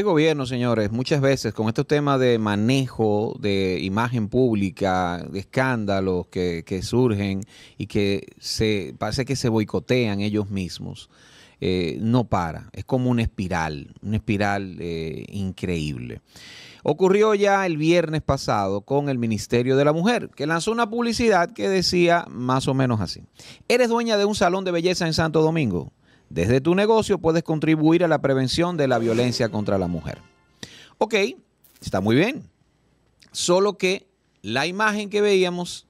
Este gobierno, señores, muchas veces con estos temas de manejo de imagen pública, de escándalos que, surgen y que se parece que se boicotean ellos mismos, eh, no para. Es como una espiral, una espiral eh, increíble. Ocurrió ya el viernes pasado con el Ministerio de la Mujer, que lanzó una publicidad que decía más o menos así. ¿Eres dueña de un salón de belleza en Santo Domingo? Desde tu negocio puedes contribuir a la prevención de la violencia contra la mujer. Ok, está muy bien. Solo que la imagen que veíamos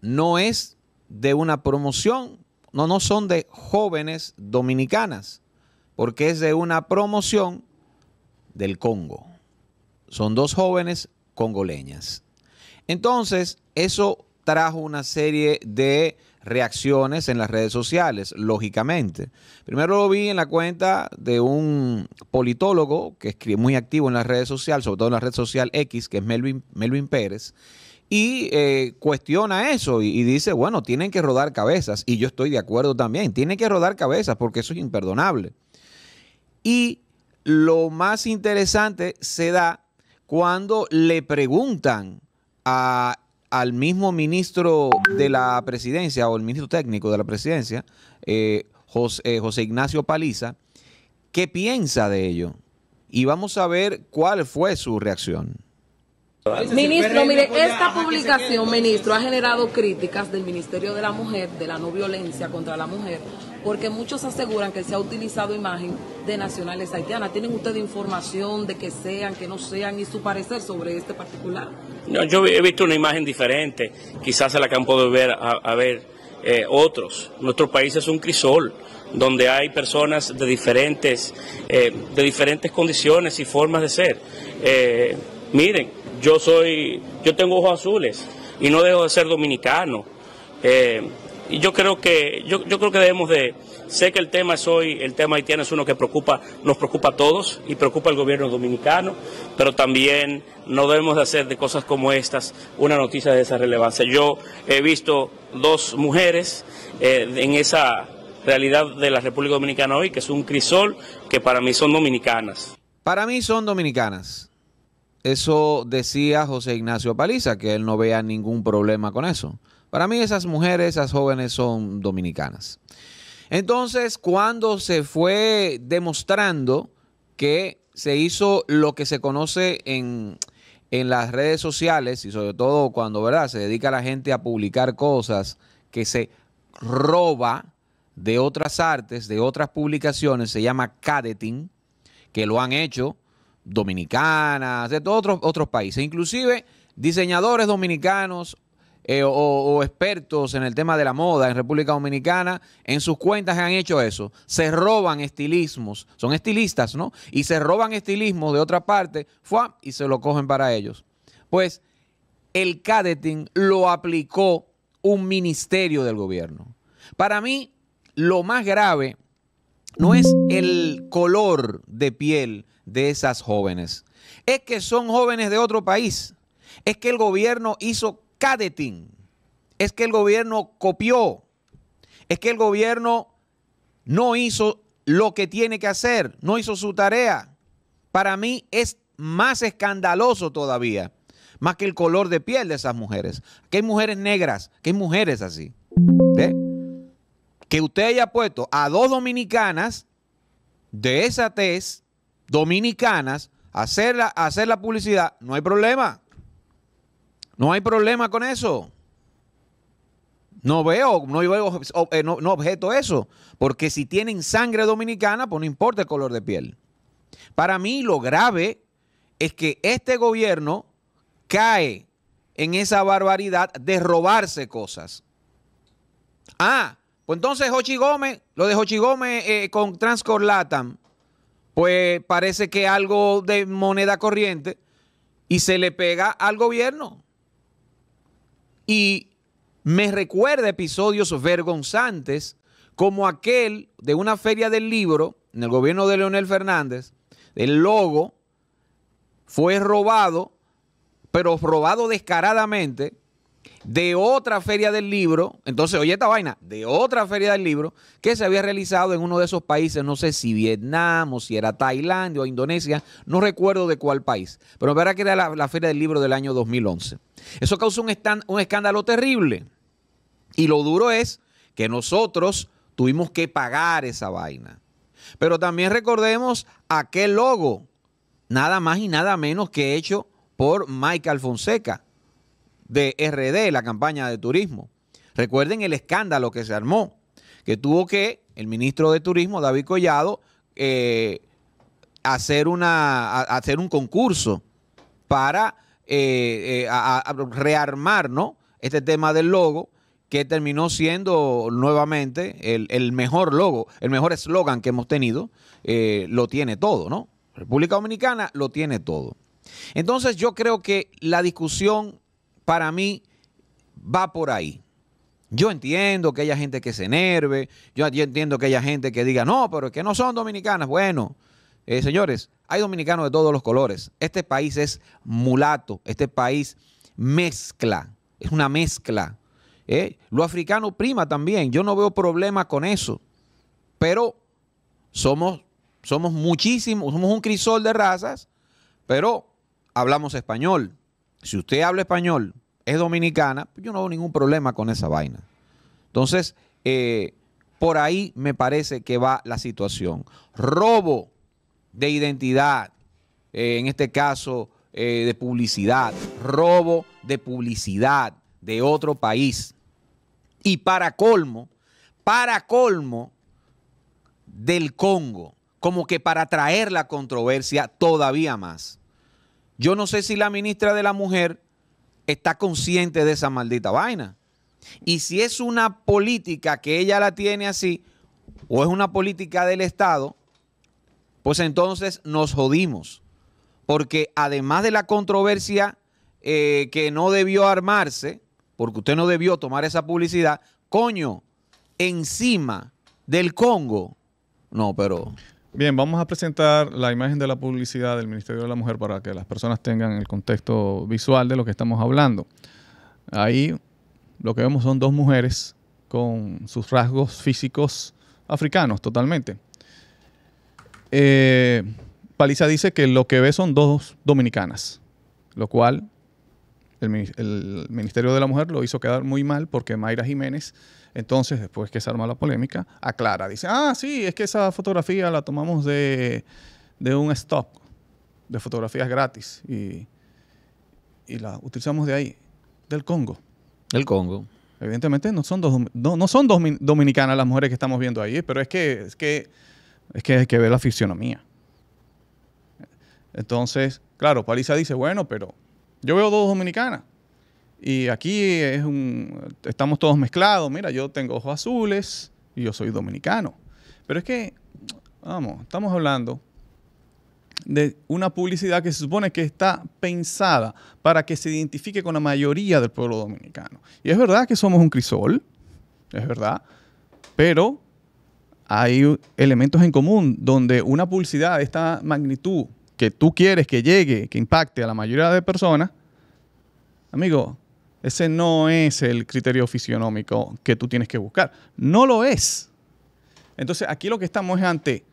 no es de una promoción, no, no son de jóvenes dominicanas, porque es de una promoción del Congo. Son dos jóvenes congoleñas. Entonces, eso trajo una serie de reacciones en las redes sociales, lógicamente. Primero lo vi en la cuenta de un politólogo que es muy activo en las redes sociales, sobre todo en la red social X, que es Melvin, Melvin Pérez, y eh, cuestiona eso y, y, dice, bueno, tienen que rodar cabezas, y yo estoy de acuerdo también, tienen que rodar cabezas porque eso es imperdonable. Y lo más interesante se da cuando le preguntan a al mismo ministro de la presidencia o el ministro técnico de la presidencia, eh, José, eh, José, Ignacio Paliza, qué piensa de ello. Y vamos a ver cuál fue su reacción. Ministro, mire, esta publicación, ministro, ha generado críticas del Ministerio de la Mujer, de la no violencia contra la mujer, porque muchos aseguran que se ha utilizado imagen de nacionales haitianas. ¿Tienen ustedes información de que sean, que no sean y su parecer sobre este particular? No, yo he visto una imagen diferente, quizás se la que han podido ver a, ver eh, otros. Nuestro país es un crisol donde hay personas de diferentes, eh, de diferentes condiciones y formas de ser. Eh, miren, yo soy, yo tengo ojos azules y no dejo de ser dominicano y yo creo que yo, creo que debemos de sé que el tema es hoy el tema haitiano es uno que preocupa nos preocupa a todos y preocupa al gobierno dominicano pero también no debemos de hacer de cosas como estas una noticia de esa relevancia yo he visto dos mujeres eh, en esa realidad de la República Dominicana hoy que es un crisol que para mí son dominicanas para mí son dominicanas eso decía José Ignacio Paliza que él no vea ningún problema con eso para mí esas mujeres, esas jóvenes son dominicanas. Entonces, cuando se fue demostrando que se hizo lo que se conoce en, las redes sociales y sobre todo cuando ¿verdad? se dedica la gente a publicar cosas que se roba de otras artes, de otras publicaciones, se llama cadeting, que lo han hecho dominicanas, de todos otros, otros países, inclusive diseñadores dominicanos, eh, o, expertos en el tema de la moda en República Dominicana, en sus cuentas han hecho eso. Se roban estilismos, son estilistas, ¿no? Y se roban estilismos de otra parte, fue y se lo cogen para ellos. Pues el cadeting lo aplicó un ministerio del gobierno. Para mí, lo más grave no es el color de piel de esas jóvenes, es que son jóvenes de otro país. Es que el gobierno hizo cadetín. Es que el gobierno copió. Es que el gobierno no hizo lo que tiene que hacer, no hizo su tarea. Para mí es más escandaloso todavía, más que el color de piel de esas mujeres. Que hay mujeres negras, que hay mujeres así. Que usted haya puesto a dos dominicanas de esa tez, dominicanas, hacer hacer la publicidad, no hay problema. No hay problema con eso. No veo, no veo, eh, no, objeto eso. Porque si tienen sangre dominicana, pues no importa el color de piel. Para mí lo grave es que este gobierno cae en esa barbaridad de robarse cosas. Ah, pues entonces Hochi Gómez, lo de Hochi Gómez eh, con Transcorlatan, pues parece que algo de moneda corriente y se le pega al gobierno y me recuerda episodios vergonzantes como aquel de una feria del libro en el gobierno de Leonel Fernández, el logo fue robado, pero robado descaradamente de otra feria del libro, entonces oye esta vaina, de otra feria del libro que se había realizado en uno de esos países, no sé si Vietnam o si era Tailandia o Indonesia, no recuerdo de cuál país, pero verá que era la, feria del libro del año 2011. Eso causó un, un escándalo terrible y lo duro es que nosotros tuvimos que pagar esa vaina. Pero también recordemos aquel logo, nada más y nada menos que hecho por Michael Fonseca de RD, la campaña de turismo. Recuerden el escándalo que se armó, que tuvo que el ministro de Turismo, David Collado, eh, hacer, una, hacer un concurso para eh, eh, rearmar ¿no? este tema del logo, que terminó siendo nuevamente el, el mejor logo, el mejor eslogan que hemos tenido, lo tiene todo, ¿no? República Dominicana lo tiene todo. Entonces yo creo que la discusión para mí va por ahí. Yo entiendo que haya gente que se enerve, yo entiendo que haya gente que diga, no, pero es que no son dominicanas. Bueno, eh, señores, hay dominicanos de todos los colores. Este país es mulato, este país mezcla, es una mezcla. ¿eh? Lo africano prima también, yo no veo problema con eso, pero somos, somos muchísimos, somos un crisol de razas, pero hablamos español si usted habla español, es dominicana, pues yo no veo ningún problema con esa vaina. Entonces, eh, por ahí me parece que va la situación. Robo de identidad, eh, en este caso eh, de publicidad, robo de publicidad de otro país. Y para colmo, para colmo del Congo, como que para traer la controversia todavía más. Yo no sé si la ministra de la Mujer está consciente de esa maldita vaina. Y si es una política que ella la tiene así, o es una política del Estado, pues entonces nos jodimos. Porque además de la controversia eh, que no debió armarse, porque usted no debió tomar esa publicidad, coño, encima del Congo. No, pero... Bien, vamos a presentar la imagen de la publicidad del Ministerio de la Mujer para que las personas tengan el contexto visual de lo que estamos hablando. Ahí lo que vemos son dos mujeres con sus rasgos físicos africanos totalmente. Eh, Paliza dice que lo que ve son dos dominicanas, lo cual el, Ministerio de la Mujer lo hizo quedar muy mal porque Mayra Jiménez, entonces, después que se arma la polémica, aclara, dice, ah, sí, es que esa fotografía la tomamos de, de un stock de fotografías gratis y, y la utilizamos de ahí, del Congo. Del Congo. Evidentemente no son, dos, no, son dos dominicanas las mujeres que estamos viendo ahí, pero es que, es que, es que hay que ver la fisionomía. Entonces, claro, Paliza dice, bueno, pero yo veo dos dominicanas. Y aquí estamos todos mezclados. Mira, yo tengo ojos azules y yo soy dominicano. Pero es que, vamos, estamos hablando de una publicidad que se supone que está pensada para que se identifique con la mayoría del pueblo dominicano. Y es verdad que somos un crisol, es verdad, pero hay elementos en común donde una publicidad de esta magnitud que tú quieres que llegue, que impacte a la mayoría de personas, amigo, ese no es el criterio fisionómico que tú tienes que buscar. No lo es. Entonces, aquí lo que estamos es ante,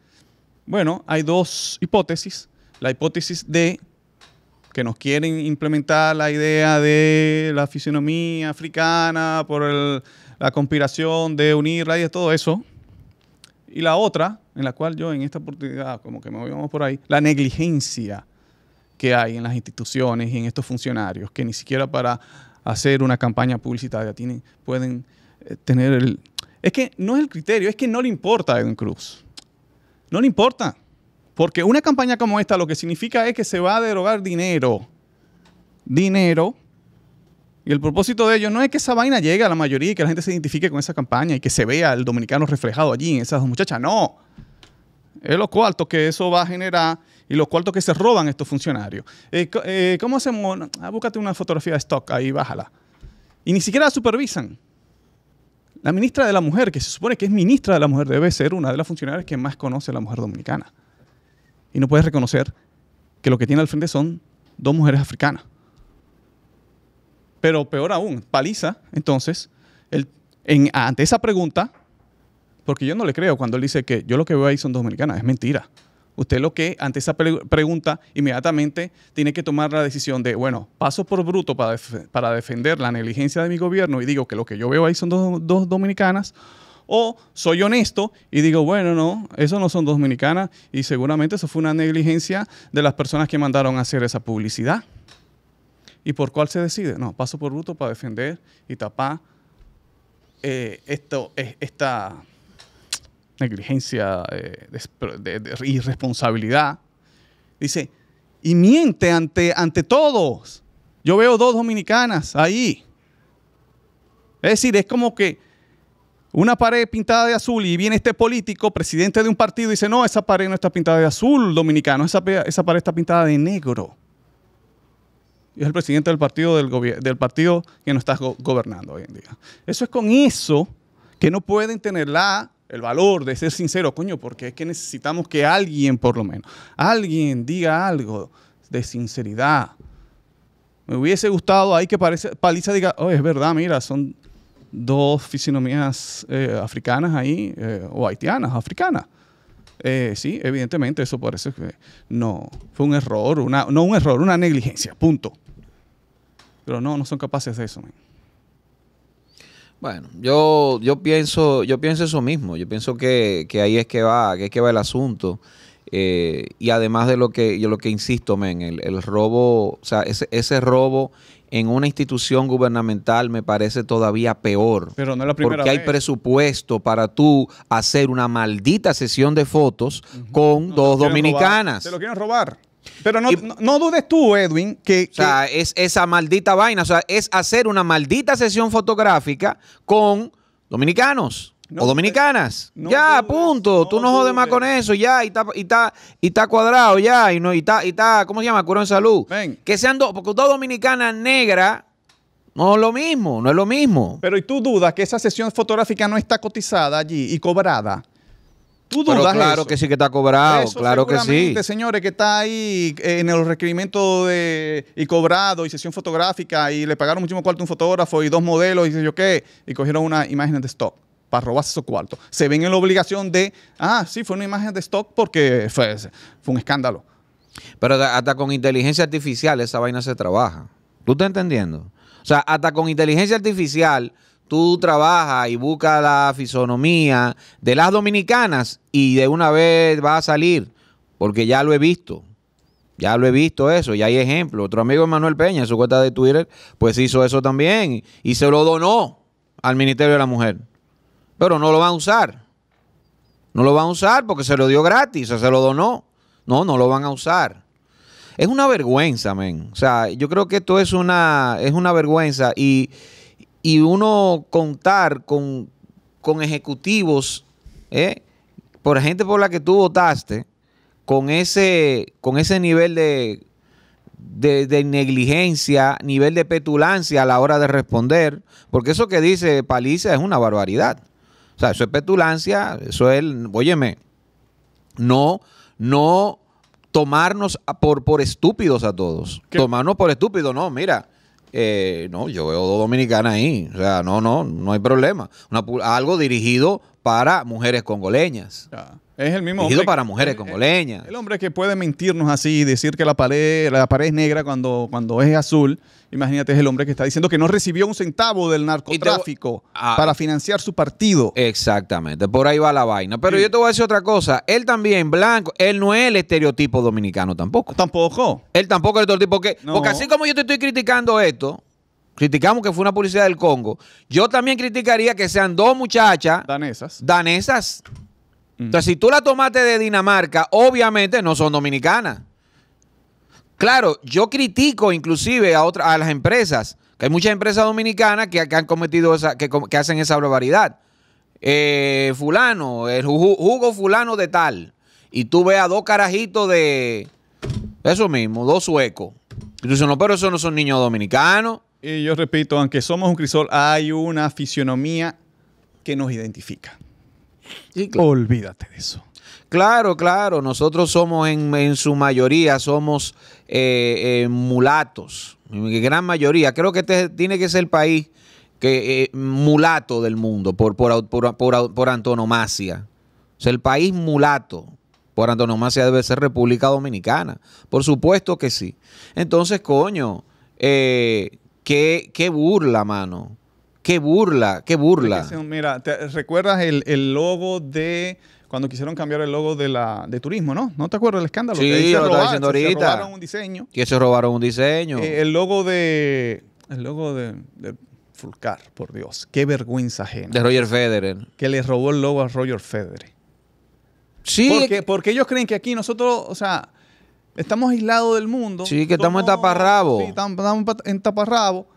bueno, hay dos hipótesis. La hipótesis de que nos quieren implementar la idea de la fisionomía africana por la conspiración de unirla y de todo eso. Y la otra, en la cual yo en esta oportunidad, como que me vamos por ahí, la negligencia que hay en las instituciones y en estos funcionarios, que ni siquiera para hacer una campaña publicitaria pueden eh, tener el... Es que no es el criterio, es que no le importa a Edwin Cruz. No le importa. Porque una campaña como esta lo que significa es que se va a derogar dinero. Dinero. Y el propósito de ellos no es que esa vaina llegue a la mayoría y que la gente se identifique con esa campaña y que se vea el dominicano reflejado allí en esas dos muchachas. No es los cuartos que eso va a generar y los cuartos que se roban estos funcionarios. Eh, eh, ¿Cómo hacemos? Ah, búscate una fotografía de stock ahí, bájala. Y ni siquiera la supervisan. La ministra de la Mujer, que se supone que es ministra de la Mujer, debe ser una de las funcionarias que más conoce a la mujer dominicana. Y no puedes reconocer que lo que tiene al frente son dos mujeres africanas. Pero peor aún, paliza, entonces, ante esa pregunta, porque yo no le creo cuando él dice que yo lo que veo ahí son dominicanas. Es mentira. Usted lo que ante esa pregunta inmediatamente tiene que tomar la decisión de, bueno, paso por bruto para, para defender la negligencia de mi gobierno y digo que lo que yo veo ahí son dos, dos dominicanas, o soy honesto y digo, bueno, no, eso no son dominicanas y seguramente eso fue una negligencia de las personas que mandaron a hacer esa publicidad. ¿Y por cuál se decide? No, paso por bruto para defender y tapar eh, esto, eh, esta negligencia, eh, de, irresponsabilidad. Dice, y miente ante, ante todos. Yo veo dos dominicanas ahí. Es decir, es como que una pared pintada de azul y viene este político, presidente de un partido, y dice, no, esa pared no está pintada de azul, dominicano, esa, esa pared está pintada de negro. Y es el presidente del partido, del, del partido que nos está gobernando hoy en día. Eso es con eso que no pueden tener la el valor de ser sincero, coño, porque es que necesitamos que alguien, por lo menos, alguien diga algo de sinceridad. Me hubiese gustado ahí que parece, Paliza diga, oh, es verdad, mira, son dos fisionomías eh, africanas ahí, eh, o haitianas, africanas. Eh, sí, evidentemente, eso parece que no, fue un error, una, no un error, una negligencia, punto. Pero no, no son capaces de eso. Man. Bueno, yo, yo pienso, yo pienso eso mismo. Yo pienso que, ahí es que va, que es que va el asunto. Eh, y además de lo que yo lo que insisto, men, el, el robo, o sea, ese, ese robo en una institución gubernamental me parece todavía peor. Pero no es la primera Porque hay presupuesto para tú hacer una maldita sesión de fotos con dos dominicanas. Te lo quieren robar. Pero no, dudes tú, Edwin, que... O sea, es esa maldita vaina, o sea, es hacer una maldita sesión fotográfica con dominicanos. o eh, dominicanas. ya, punto. tú no jodes más con eso, ya. Y está, y está, y está cuadrado, ya. Y no, y está, y está, ¿cómo se llama? Curo en salud. Que sean dos, porque dos dominicanas negras. No es lo mismo, no es lo mismo. Pero ¿y tú dudas que esa sesión fotográfica no está cotizada allí y cobrada? ¿Tú dudas claro que sí que está cobrado, claro que sí. señores, que está ahí eh, en el requerimiento de, y cobrado y sesión fotográfica y le pagaron muchísimo cuarto a un fotógrafo y dos modelos y yo qué, y cogieron una imagen de stock para robarse su cuarto Se ven en la obligación de, ah, sí, fue una imagen de stock porque fue, fue un escándalo. Pero hasta con inteligencia artificial esa vaina se trabaja. ¿Tú estás entendiendo? O sea, hasta con inteligencia artificial tú trabajas y busca la fisonomía de las dominicanas y de una vez va a salir, porque ya lo he visto. Ya lo he visto eso, ya hay ejemplo. Otro amigo Manuel Peña, en su cuenta de Twitter, pues hizo eso también y se lo donó al Ministerio de la Mujer. Pero no lo van a usar. No lo van a usar porque se lo dio gratis, se lo donó. No, no lo van a usar. Es una vergüenza, men. O sea, yo creo que esto es una, es una vergüenza y y uno contar con, ejecutivos, ¿eh? por gente por la que tú votaste, con ese, con ese nivel de, de, negligencia, nivel de petulancia a la hora de responder, porque eso que dice Paliza es una barbaridad. O sea, eso es petulancia, eso es, el, óyeme, no, no tomarnos por, por estúpidos a todos. Tomarnos por estúpidos, no, mira, eh, no, yo veo dos dominicanas ahí. O sea, no, no, no hay problema. algo dirigido para mujeres congoleñas. Es el mismo hombre. para mujeres congoleñas. El, el, hombre que puede mentirnos así, y decir que la pared, la pared es negra cuando, cuando es azul. Imagínate, es el hombre que está diciendo que no recibió un centavo del narcotráfico para financiar su partido. Exactamente, por ahí va la vaina. Pero yo te voy a decir otra cosa. Él también, blanco, él no es el estereotipo dominicano tampoco. Tampoco. Él tampoco es el estereotipo. Porque, porque así como yo te estoy criticando esto, criticamos que fue una publicidad del Congo, yo también criticaría que sean dos muchachas. Danesas. Danesas entonces, si tú la tomaste de Dinamarca, obviamente no son dominicanas. Claro, yo critico inclusive a, otra, a las empresas, que hay muchas empresas dominicanas que, han cometido esa, que, hacen esa barbaridad. Eh, fulano, el jugo fulano de tal. Y tú veas a dos carajitos de eso mismo, dos suecos. Y no, pero esos no son niños dominicanos. Y yo repito, aunque somos un crisol, hay una fisionomía que nos identifica. Olvídate de eso. Claro, claro, nosotros somos en, en su mayoría, somos eh, eh, mulatos, en gran mayoría. Creo que este tiene que ser el país que, eh, mulato del mundo por, por, por, por, antonomasia. O el país mulato por antonomasia debe ser República Dominicana. Por supuesto que sí. Entonces, coño, qué, qué burla, mano qué burla, qué burla. Mira, ¿te ¿recuerdas el, logo de cuando quisieron cambiar el logo de la de turismo, ¿no? ¿No te acuerdas del escándalo? Sí, que lo robaron, diciendo ahorita. Se robaron un diseño. Que se robaron un diseño. Eh, el logo de el logo de, Fulcar, por Dios, qué vergüenza ajena. De Roger Federer. Que le robó el logo a Roger Federer. Sí. Porque, porque ellos creen que aquí nosotros, o sea, estamos aislados del mundo. Sí, que estamos en taparrabo. Sí, estamos en taparrabo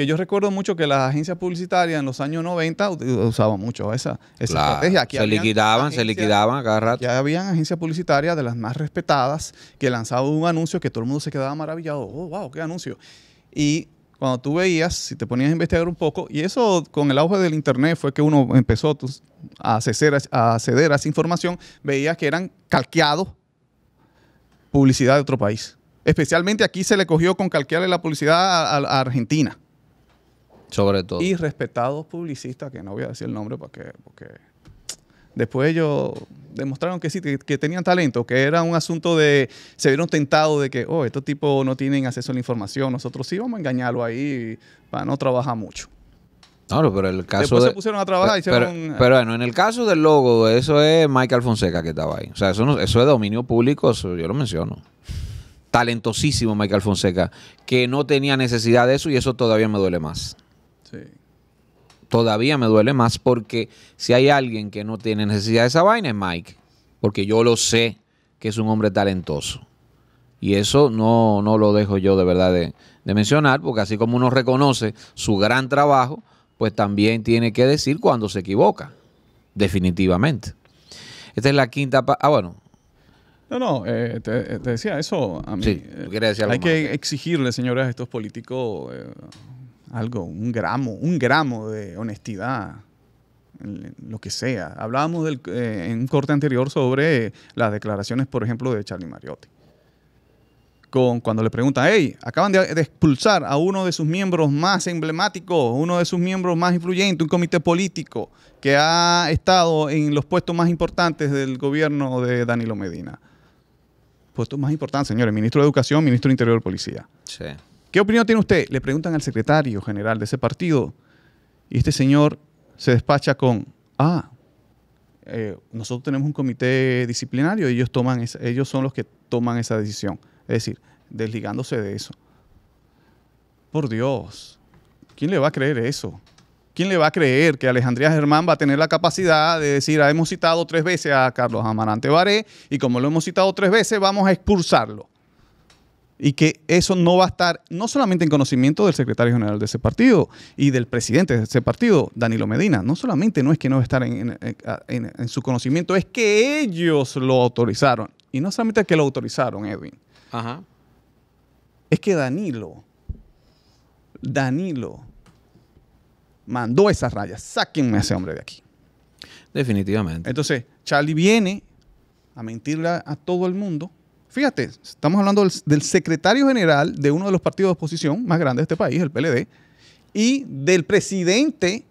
que yo recuerdo mucho que las agencias publicitarias en los años 90 usaban mucho esa, estrategia. se liquidaban, se liquidaban cada rato. Ya habían agencias publicitarias de las más respetadas que lanzaban un anuncio que todo el mundo se quedaba maravillado. ¡Oh, wow, qué anuncio! Y cuando tú veías, si te ponías a investigar un poco, y eso con el auge del Internet fue que uno empezó a acceder a, acceder a esa información, veías que eran calqueados publicidad de otro país. Especialmente aquí se le cogió con calquearle la publicidad a Argentina todo. Y respetados publicistas, que no voy a decir el nombre porque, porque después ellos demostraron que sí, que, tenían talento, que era un asunto de, se vieron tentados de que, oh, estos tipos no tienen acceso a la información, nosotros sí vamos a engañarlo ahí, para no trabajar mucho. Claro, pero el caso Después se pusieron a trabajar Pero, bueno, en el caso del logo, eso es Michael Fonseca que estaba ahí. O sea, eso, eso es dominio público, yo lo menciono. Talentosísimo Michael Fonseca, que no tenía necesidad de eso y eso todavía me duele más. Sí. Todavía me duele más porque si hay alguien que no tiene necesidad de esa vaina es Mike. Porque yo lo sé que es un hombre talentoso. Y eso no, no lo dejo yo de verdad de, mencionar, porque así como uno reconoce su gran trabajo, pues también tiene que decir cuando se equivoca, definitivamente. Esta es la quinta... ah, bueno, no, no, eh, eh, te, decía eso. A mí, eh, hay que exigirle, señores, a estos políticos algo, un gramo, un gramo de honestidad, lo que sea. Hablábamos eh, en un corte anterior sobre las declaraciones, por ejemplo, de Charlie Mariotti. Con, cuando le preguntan, hey, acaban de, expulsar a uno de sus miembros más emblemáticos, uno de sus miembros más influyentes, un comité político que ha estado en los puestos más importantes del gobierno de Danilo Medina. Puestos más importantes, señores, ministro de Educación, ministro de Interior, Policía. Sí. ¿Qué opinión tiene usted? Le preguntan al secretario general de ese partido y este señor se despacha con, ah, eh, nosotros tenemos un comité disciplinario y ellos, toman ellos son los que toman esa decisión. Es decir, desligándose de eso. Por Dios, ¿quién le va a creer eso? ¿Quién le va a creer que Alejandría Germán va a tener la capacidad de decir, ah, hemos citado tres veces a Carlos Amarante Baré y como lo hemos citado tres veces, vamos a expulsarlo? y que eso no va a estar no solamente en conocimiento del secretario general de ese partido y del presidente de ese partido, Danilo Medina, no solamente no es que no va a estar en, su conocimiento, es que ellos lo autorizaron. Y no solamente que lo autorizaron, Edwin. Ajá. Es que Danilo, Danilo mandó esas rayas. Sáquenme a ese hombre de aquí. Definitivamente. Entonces, Charlie viene a mentirle a todo el mundo Fíjate, estamos hablando del, secretario general de uno de los partidos de oposición más grandes de este país, el PLD, y del presidente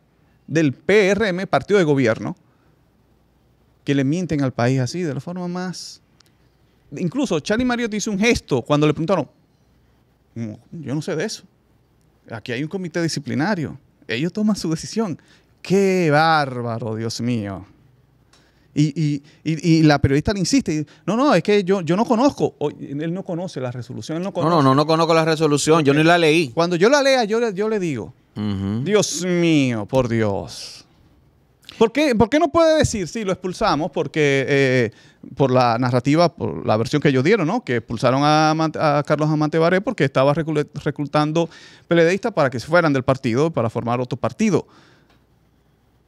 del PRM, partido de gobierno, que le mienten al país así, de la forma más... Incluso Charlie Mariotti hizo un gesto cuando le preguntaron, yo no sé de eso. Aquí hay un comité disciplinario. Ellos toman su decisión. Qué bárbaro, Dios mío. Y, y, y, la periodista le insiste, no, no, es que yo, yo no conozco, él no conoce la resolución, no No, no, no, conozco la resolución, yo ni la leí. Cuando yo la lea, yo, yo le digo, Dios mío, por Dios. ¿Por qué, no puede decir, si lo expulsamos porque eh, por la narrativa, por la versión que ellos dieron, ¿no? Que expulsaron a, Carlos Amante Baré porque estaba reclutando peledeístas para que se fueran del partido, para formar otro partido.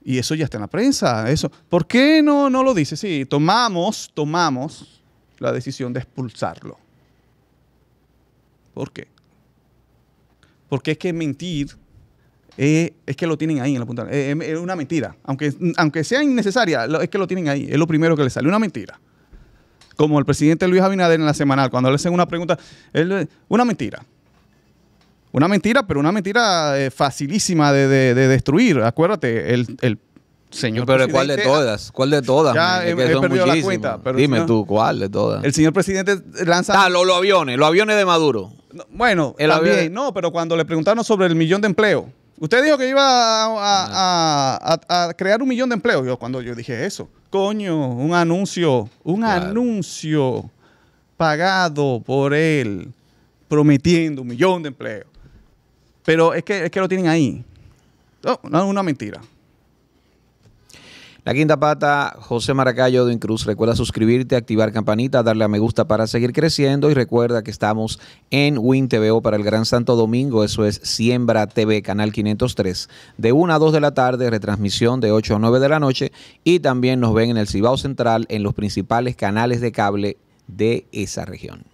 Y eso ya está en la prensa. Eso. ¿Por qué no, no lo dice? Sí, tomamos, tomamos la decisión de expulsarlo. ¿Por qué? Porque es que mentir eh, es que lo tienen ahí en la punta. es eh, eh, una mentira. Aunque, aunque sea innecesaria, es que lo tienen ahí. Es lo primero que le sale. Una mentira. Como el presidente Luis Abinader en la semanal, cuando le hacen una pregunta, él, una mentira. Una mentira, pero una mentira eh, facilísima de, destruir. Acuérdate, el, el señor Pero ¿cuál de ah, todas? ¿Cuál de todas? Ya he, perdido la cuenta. Dime tú, ¿cuál de todas? El señor presidente lanza... Ah, los aviones, los aviones de Maduro. bueno, el avión... no, pero cuando le preguntaron sobre el millón de empleo. usted dijo que iba ah. a, crear un millón de empleos. Yo cuando yo dije eso, coño, un anuncio, un anuncio pagado por él prometiendo un millón de empleos. Pero es que, es que lo tienen ahí. No, no es una mentira. La quinta pata, José Maracayo de incruz, Recuerda suscribirte, activar campanita, darle a me gusta para seguir creciendo y recuerda que estamos en Win TVO para el Gran Santo Domingo. Eso es Siembra TV, canal 503, de 1 a 2 de la tarde, retransmisión de 8 a 9 de la noche y también nos ven en el Cibao Central en los principales canales de cable de esa región.